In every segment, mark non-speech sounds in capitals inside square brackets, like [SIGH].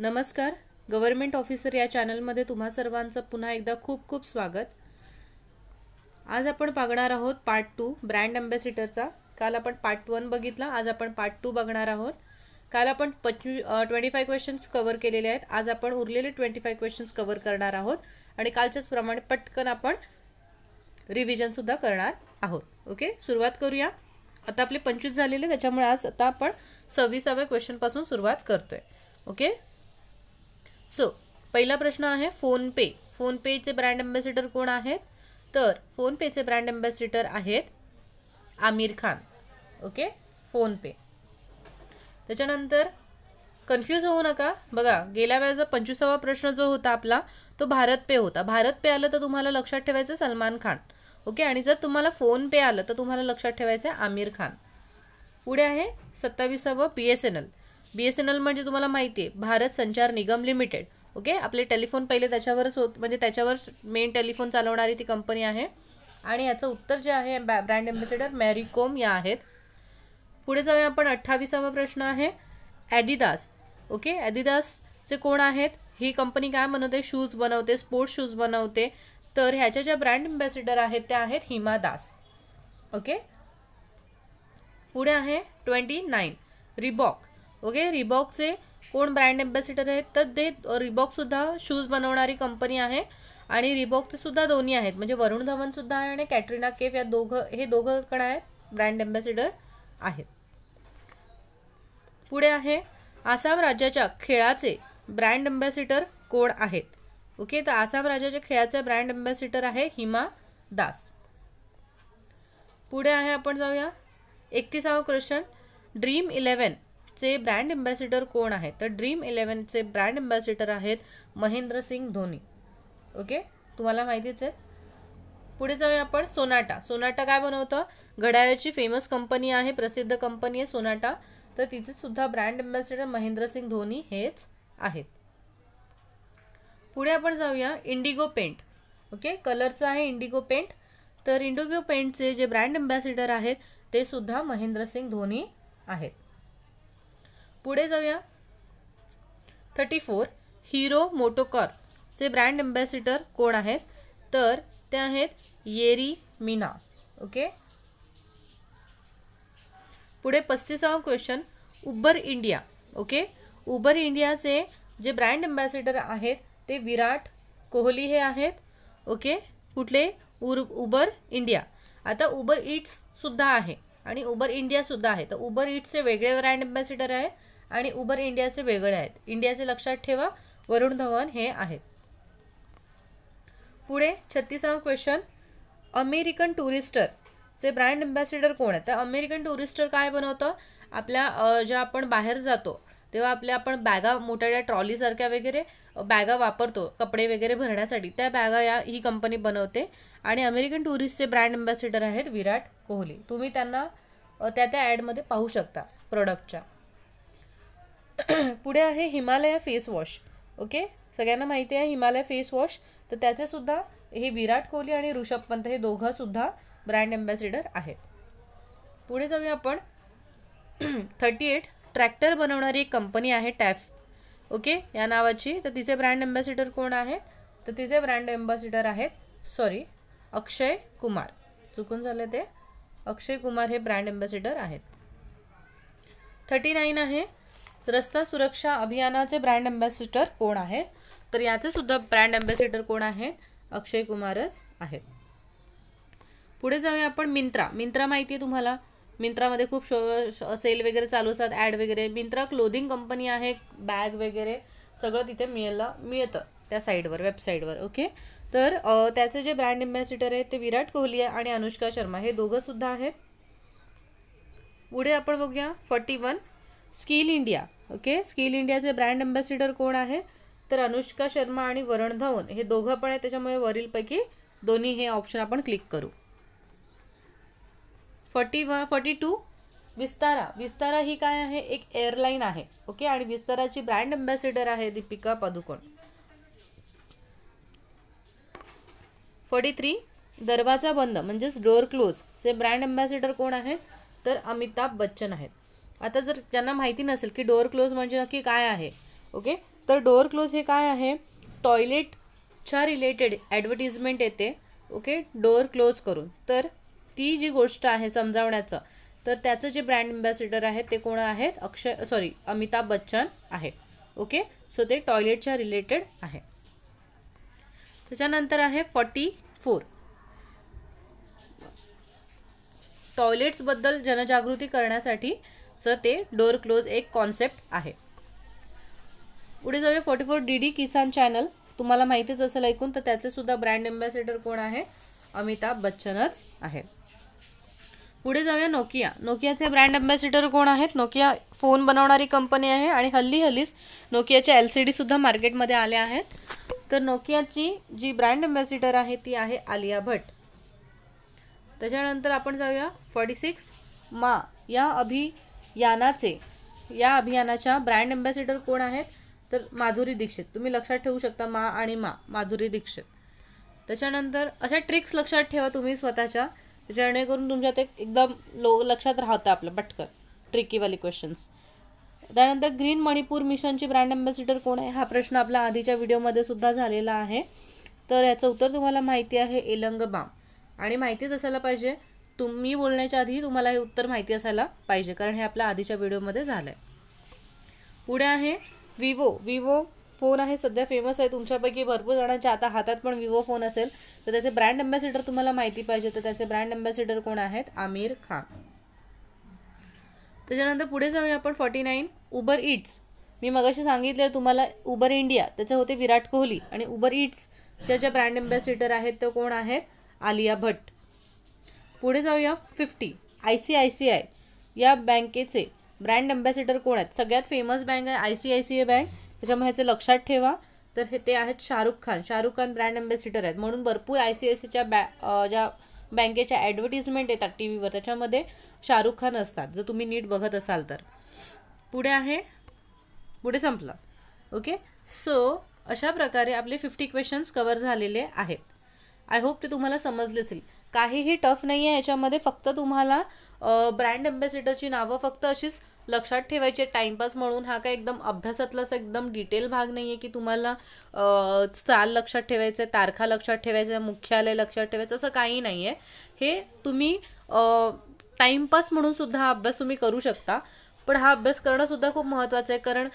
नमस्कार government officer या चॅनलमध्ये तुम्हा सर्वांचं पुन्हा एकदा खूप खूप स्वागत आज आपण बघणार आहोत पार्ट टू ब्रँड अँबॅसिडरचा काल आपण पार्ट वन बघितला आज आपण पार्ट टू बघणार आहोत काल आपण पंचवी ट्वेंटी फाय क्वेश्चन्स कव्हर केलेले आहेत आज आपण उरलेले ट्वेंटी फाय क्वेश्चन्स कव्हर करणार आहोत आणि कालच्याच प्रमाणे पटकन आपण रिव्हिजनसुद्धा करणार आहोत ओके सुरुवात करूया आता आपले पंचवीस झालेले त्याच्यामुळे आज आता आपण सव्वीसाव्या क्वेश्चनपासून सुरुवात करतोय ओके सो पहिला प्रश्न आहे फोनपे फोनपेचे ब्रँड अँबॅसिडर कोण आहेत तर फोनपेचे ब्रँड अँबॅसिडर आहेत आमिर खान ओके फोनपे त्याच्यानंतर कन्फ्यूज होऊ नका बघा गेल्या वेळेचा पंचवीसावा प्रश्न जो होता आपला तो भारत पे होता भारत पे आलं तर तुम्हाला लक्षात ठेवायचं सलमान खान ओके आणि जर तुम्हाला फोन पे आलं तर तुम्हाला लक्षात ठेवायचं आमिर खान पुढे आहे सत्तावीसावं B S N L B S N L म्हणजे तुम्हाला माहिती आहे भारत संचार निगम लिमिटेड ओके आपले टेलिफोन पहिले त्याच्यावरच होत म्हणजे त्याच्यावर मेन टेलिफोन चालवणारी ती कंपनी आहे आणि याचं उत्तर जे आहे ब्रँड अँबॅसेडर मॅरी कोम या आहेत पुढे जाऊया आपण अठ्ठावीसावा प्रश्न आहे ॲडिदास ओके ॲडिदासचे कोण आहेत ही कंपनी काय बनवते शूज बनवते स्पोर्ट्स शूज बनवते तर ह्याच्या ज्या ब्रँड अँबॅसेडर आहेत त्या आहेत हिमा दास ओके पुढे आहे ट्वेंटी नाईन रिबॉक ओके रिबॉक्सचे कोण ब्रँड अँबॅसिडर आहेत तर ते रिबॉकसुद्धा शूज बनवणारी कंपनी आहे आणि रिबॉकचे सुद्धा दोन्ही आहेत म्हणजे वरुण धवनसुद्धा आहे आणि कॅटरिना केफ या दोघं हे दोघं कण आहेत ब्रँड अँबॅसिडर आहेत पुढे आहे आसाम राज्याच्या खेळाचे ब्रँड अँबॅसिडर कोण आहेत ओके तर आसाम राज्याच्या खेळाचे ब्रँड अँबॅसिडर आहे हिमा दास पुढे आहे आपण जाऊया एकतीसावा क्वेश्चन ड्रीम इलेवन चे ब्रँड एम्बॅसिडर कोण आहेत तर ड्रीम इलेव्हनचे ब्रँड एम्बॅसिडर आहेत महेंद्र सिंग धोनी ओके तुम्हाला माहितीच आहे पुढे जाऊया आपण सोनाटा सोनाटा काय बनवतं घड्याळाची फेमस कंपनी आहे प्रसिद्ध कंपनी आहे सोनाटा तर तिचे सुद्धा ब्रँड एम्बॅसिडर महेंद्रसिंग धोनी हेच आहेत पुढे आपण जाऊया इंडिगो पेंट ओके कलरचं आहे इंडिगो पेंट तर इंडिगो पेंटचे जे ब्रँड एम्बॅसिडर आहेत ते सुद्धा महेंद्रसिंग धोनी आहेत पुढे जाऊया थर्टी फोर हिरो चे ब्रँड अँबॅसिडर कोण आहेत तर ते आहेत येरी मीना ओके पुढे पस्तीसावा question Uber India okay Uber इंडियाचे जे ब्रँड अँबॅसिडर आहेत ते विराट कोहली हे आहेत ओके कुठले उर उबर इंडिया आता उबर सुद्धा आहे आणि उबर इंडियासुद्धा आहे तर उबर इट्सचे वेगळे ब्रँड अँबॅसिडर आहेत आणि उबर इंडियाचे वेगळे आहेत इंडियाचे लक्षात ठेवा वरुण धवन हे आहेत पुढे छत्तीसावा क्वेश्चन अमेरिकन टुरिस्टर चे ब्रँड अम्बॅसिडर कोण आहेत तर अमेरिकन टुरिस्टर काय बनवतं आपल्या ज्या आपण बाहेर जातो तेव्हा आपल्या आपण बॅगा मोठ्या ट्रॉलीसारख्या वगैरे बॅगा वापरतो कपडे वगैरे भरण्यासाठी त्या बॅगा या ही कंपनी बनवते आणि अमेरिकन टुरिस्टचे ब्रँड अम्बॅसिडर आहेत विराट कोहली तुम्ही त्यांना त्या त्या ॲडमध्ये पाहू शकता प्रोडक्टच्या [CLEARS THROAT] पुढे आहे हिमालया फेस वॉश ओके सगळ्यांना माहिती आहे हिमालय फेस वॉश तर त्याचेसुद्धा हे विराट कोहली आणि ऋषभ पंत हे दोघंसुद्धा ब्रँड अँबॅसिडर आहेत पुढे जाऊया आपण [CLEARS THROAT] थर्टी एट ट्रॅक्टर बनवणारी एक कंपनी आहे टॅफ ओके या नावाची तर तिचे ब्रँड अँबॅसिडर कोण आहेत तर तिचे ब्रँड अँबॅसिडर आहेत सॉरी अक्षय कुमार चुकून झालं ते अक्षय कुमार हे ब्रँड अँबॅसिडर आहेत थर्टी नाईन आहे रस्ता सुरक्षा अभियानाचे ब्रँड अँबॅसिडर कोण आहेत तर याचे सुद्धा ब्रँड अँबॅसिडर कोण आहेत अक्षय कुमारच आहेत पुढे जाऊया आपण मिंत्रा मिंत्रा माहिती आहे तुम्हाला मिंत्रामध्ये खूप शो सेल वगैरे चालू असतात ॲड वगैरे मिंत्रा क्लोदिंग कंपनी आहे बॅग वगैरे सगळं तिथे मिळायला मिळतं त्या साईडवर वेबसाईटवर ओके तर त्याचे जे ब्रँड अँबॅसिडर आहेत ते विराट कोहली आहे आणि अनुष्का शर्मा हे दोघंसुद्धा आहेत पुढे आपण बघूया forty one skill India okay skill इंडियाचे ब्रँड अँबॅसिडर कोण आहे तर अनुष्का शर्मा आणि वरण धवन हे दोघं पण आहे त्याच्यामुळे वरीलपैकी दोन्ही हे ऑप्शन आपण क्लिक करू forty one forty two Vistara Vistara ही काय आहे एक एअरलाईन आहे ओके आणि विस्ताराची ब्रँड अँबॅसिडर आहे दीपिका पादुकोण फॉर्टी थ्री दरवाजा बंद म्हणजेच डोअर क्लोज चे ब्रँड अँबॅसिडर कोण आहेत तर अमिताभ बच्चन आहेत आता जर त्यांना माहिती नसेल की डोअर क्लोज म्हणजे नक्की काय आहे ओके तर डोअर क्लोज हे काय आहे टॉयलेटच्या रिलेटेड ॲडव्हर्टिजमेंट येते ओके डोअर क्लोज करून तर ती जी गोष्ट आहे समजावण्याचं तर त्याचं जे ब्रँड अँबॅसिडर आहे ते कोण आहेत अक्षय सॉरी अमिताभ बच्चन आहे ओके सो ते टॉयलेटच्या रिलेटेड आहे त्याच्यानंतर आहे फॉर्टी फोर टॉयलेट्सबद्दल जनजागृती करण्यासाठी चं ते डोअर क्लोज एक कॉन्सेप्ट आहे पुढे जाऊया forty four D D Kisan channel तुम्हाला माहितीच असेल ऐकून तर त्याचे सुद्धा ब्रँड अम्बॅसेडर कोण आहे अमिताभ बच्चनच आहे पुढे जाऊया नोकिया नोकियाचे ब्रँड अँबॅसेडर कोण आहेत नोकिया फोन बनवणारी कंपनी आहे आणि हल्ली हल्लीच नोकियाच्या एल सी डीसुद्धा मार्केटमध्ये आले आहेत तर नोकियाची जी ब्रँड अँबॅसेडर आहे ती आहे आलिया भट त्याच्यानंतर आपण जाऊया फॉर्टी सिक्स मा या अभि यानाचे या अभियानाच्या ब्रँड अँबॅसिडर कोण आहेत तर माधुरी दीक्षित तुम्ही लक्षात ठेवू शकता मा आणि मा माधुरी दीक्षित त्याच्यानंतर अशा ट्रिक्स लक्षात ठेवा तुम्ही स्वतःच्या जेणेकरून तुमच्यात ते एकदम लो लक्षात राहतं आपलं पटकन ट्रिकीवाली क्वेश्चन्स त्यानंतर ग्रीन मणिपूर मिशनची ब्रँड अँबॅसिडर कोण आहे हा प्रश्न आपला आधीच्या व्हिडिओमध्ये सुद्धा झालेला आहे तर याचं उत्तर तुम्हाला माहिती आहे एलंग बाम आणि माहितीच असायला पाहिजे तुम्ही बोलण्याच्या आधी तुम्हाला हे उत्तर माहिती असायला पाहिजे कारण हे आपल्या आधीच्या व्हिडिओमध्ये झालं आहे पुढे आहे विवो विवो फोन आहे सध्या फेमस आहे तुमच्यापैकी भरपूर जणांच्या आता हातात पण विवो फोन असेल तर त्याचे ब्रँड अँबॅसिडर तुम्हाला माहिती पाहिजे तर त्याचे ब्रँड अँबॅसिडर कोण आहेत आमिर खान त्याच्यानंतर पुढे जाऊया आपण फॉर्टी नाईन उबर इट्स मी मगाशी सांगितलं तुम्हाला उबर इंडिया त्याचे होते विराट कोहली आणि उबर इट्सच्या ज्या ब्रँड अँबॅसिडर आहेत ते कोण आहेत आलिया भट्ट पुढे जाऊया fifty I C I C I या बँकेचे ब्रँड अम्बॅसिडर कोण आहेत सगळ्यात फेमस बँक आहे I C I C I bank त्याच्यामुळे ह्याचं लक्षात ठेवा तर हे ते आहेत शाहरुख खान शाहरुख खान ब्रँड अँबॅसिडर आहेत म्हणून भरपूर आय सी आय सीच्या बॅ ज्या बँकेच्या ॲडव्हर्टिजमेंट येतात टी व्हीवर त्याच्यामध्ये शाहरुख खान असतात जर तुम्ही नीट बघत असाल तर पुढे आहे पुढे संपलं ओके सो अशा प्रकारे आपले फिफ्टी क्वेश्चन्स कवर झालेले आहेत आय होप ते तुम्हाला समजले असेल काहीही टफ नाही आहे याच्यामध्ये फक्त तुम्हाला ब्रँड अम्बॅसेडरची नावं फक्त अशीच लक्षात ठेवायची टाइमपास म्हणून हा काय एकदम अभ्यासातलाच एकदम डिटेल भाग नाही आहे की तुम्हाला साल लक्षात ठेवायचं आहे तारखा लक्षात ठेवायचं आहे मुख्यालय लक्षात ठेवायचं असं काही नाही आहे हे तुम्ही टाइमपास म्हणून सुद्धा हा अभ्यास तुम्ही करू शकता पण हा अभ्यास सुद्धा खूप महत्त्वाचं आहे कारण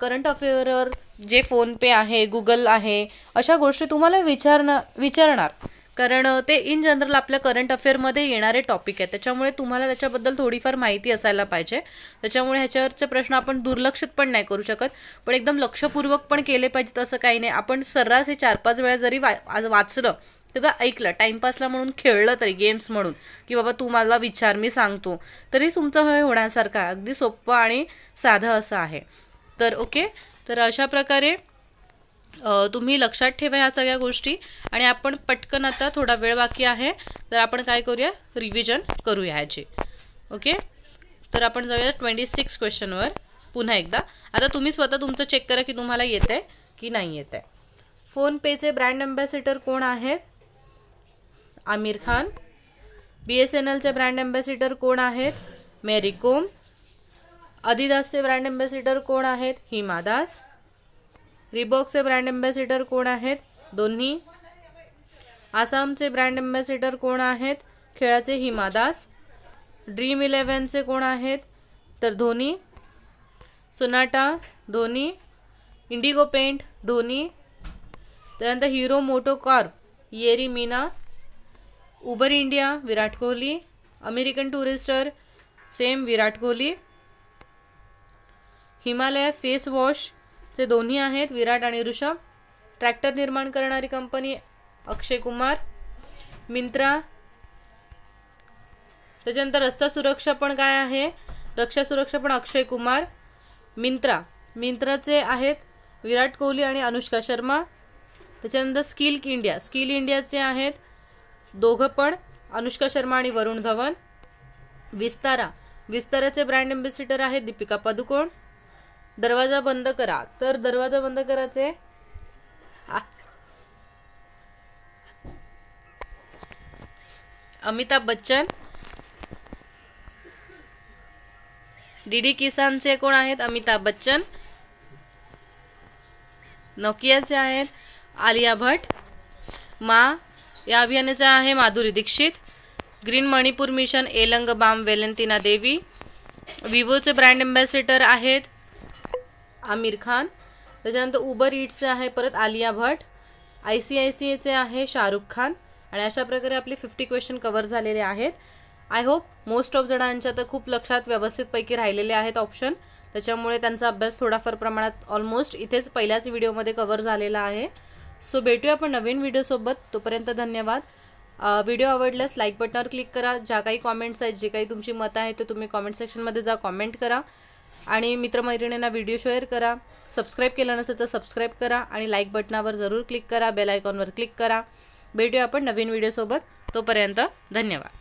करंट अफेअरवर जे फोनपे आहे गुगल आहे अशा गोष्टी तुम्हाला विचारणार विचारणार कारण ते इन जनरल आपल्या करंट अफेअरमध्ये येणारे टॉपिक आहे त्याच्यामुळे तुम्हाला त्याच्याबद्दल थोडीफार माहिती असायला पाहिजे त्याच्यामुळे ह्याच्यावरचे प्रश्न आपण दुर्लक्षित पण नाही करू शकत पण एकदम लक्षपूर्वक पण केले पाहिजेत असं काही नाही आपण सर्रास हे चार पाच वेळा जरी वाचलं किंवा ऐकलं टाईमपासला म्हणून खेळलं तरी गेम्स म्हणून की बाबा तू मला विचार मी सांगतो तरी तुमचं हे होण्यासारखं अगदी सोपं आणि साधं असं आहे तर ओके तर अशा प्रकारे तुम्ही लक्षात ठेवा ह्या सगळ्या गोष्टी आणि आपण पटकन आता थोडा वेळ बाकी आहे तर आपण काय करूया रिव्हिजन करूया ह्याची ओके तर आपण जाऊया ट्वेंटी सिक्स क्वेश्चनवर पुन्हा एकदा आता तुम्ही स्वतः तुमचं चेक करा की तुम्हाला येत आहे की नाही येत आहे फोनपेचे ब्रँड अँबॅसिडर कोण आहेत Aamir Khan B S N एलचे ब्रँड अँबॅसिडर कोण आहेत मेरी कोम अदिदासचे ब्रँड अँबॅसिडर कोण आहेत हिमा दास रिबॉकचे ब्रँड अँबॅसिडर कोण आहेत दोन्ही आसामचे ब्रँड अँबॅसिडर कोण आहेत खेळाचे हिमा दास ड्रीम इलेव्हनचे कोण आहेत तर धोनी सोनाटा धोनी इंडिगो पेंट धोनी त्यानंतर हिरो मोटो कॉर्प येरी मीना Uber India Virat Kohli American Tourister same Virat Kohli Himalaya face wash जे दोन्ही आहेत विराट आणि ऋषभ ट्रॅक्टर निर्माण करणारी कंपनी अक्षय कुमार मिंत्रा त्याच्यानंतर रस्ता सुरक्षा पण काय आहे रक्षा सुरक्षा पण अक्षय कुमार मिंत्रा मिंत्राचे आहेत विराट कोहली आणि अनुष्का शर्मा त्याच्यानंतर स्किल इंडिया स्किल इंडियाचे आहेत दोघं पण अनुष्का शर्मा आणि वरुण धवन विस्तारा विस्ताराचे ब्रँड अँबॅसिडर आहेत दीपिका पदुकोण दरवाजा बंद करा तर दरवाजा बंद करायचे अमिताभ बच्चन डीडी किसानचे कोण आहेत अमिताभ बच्चन नोकियाचे आहेत आलिया भट मा या अभियानाचे आहे Madhuri Dixit green Manipur mission Elangbam Valentina Devi विवोचे ब्रँड अँबॅसेडर आहेत आमिर खान त्याच्यानंतर उबर ईट्सचे आहे परत Alia Bhatt I C I C एचे आहे शाहरुख खान आणि अशा प्रकारे आपले फिफ्टी क्वेश्चन कवर झालेले आहेत आय होप मोस्ट ऑफ जणांच्या तर खूप लक्षात व्यवस्थितपैकी राहिलेले आहेत ऑप्शन त्याच्यामुळे त्यांचा अभ्यास थोडाफार प्रमाणात ऑलमोस्ट इथेच पहिल्याच व्हिडिओमध्ये कवर झालेला आहे सो भेटूया आपण नवीन व्हिडिओसोबत तोपर्यंत धन्यवाद व्हिडिओ आवडल्यास लाईक बटनावर क्लिक करा ज्या काही कॉमेंट्स आहेत जे काही तुमची मतं आहेत ते तुम्ही कॉमेंट सेक्शनमध्ये जा कॉमेंट करा आणि मित्रमैत्रिणींना व्हिडिओ शेअर करा सबस्क्राईब केलं नसेल तर सबस्क्राईब करा आणि लाईक बटनावर जरूर क्लिक करा बेल आयकॉनवर क्लिक करा भेटूया आपण नवीन व्हिडिओसोबत तोपर्यंत धन्यवाद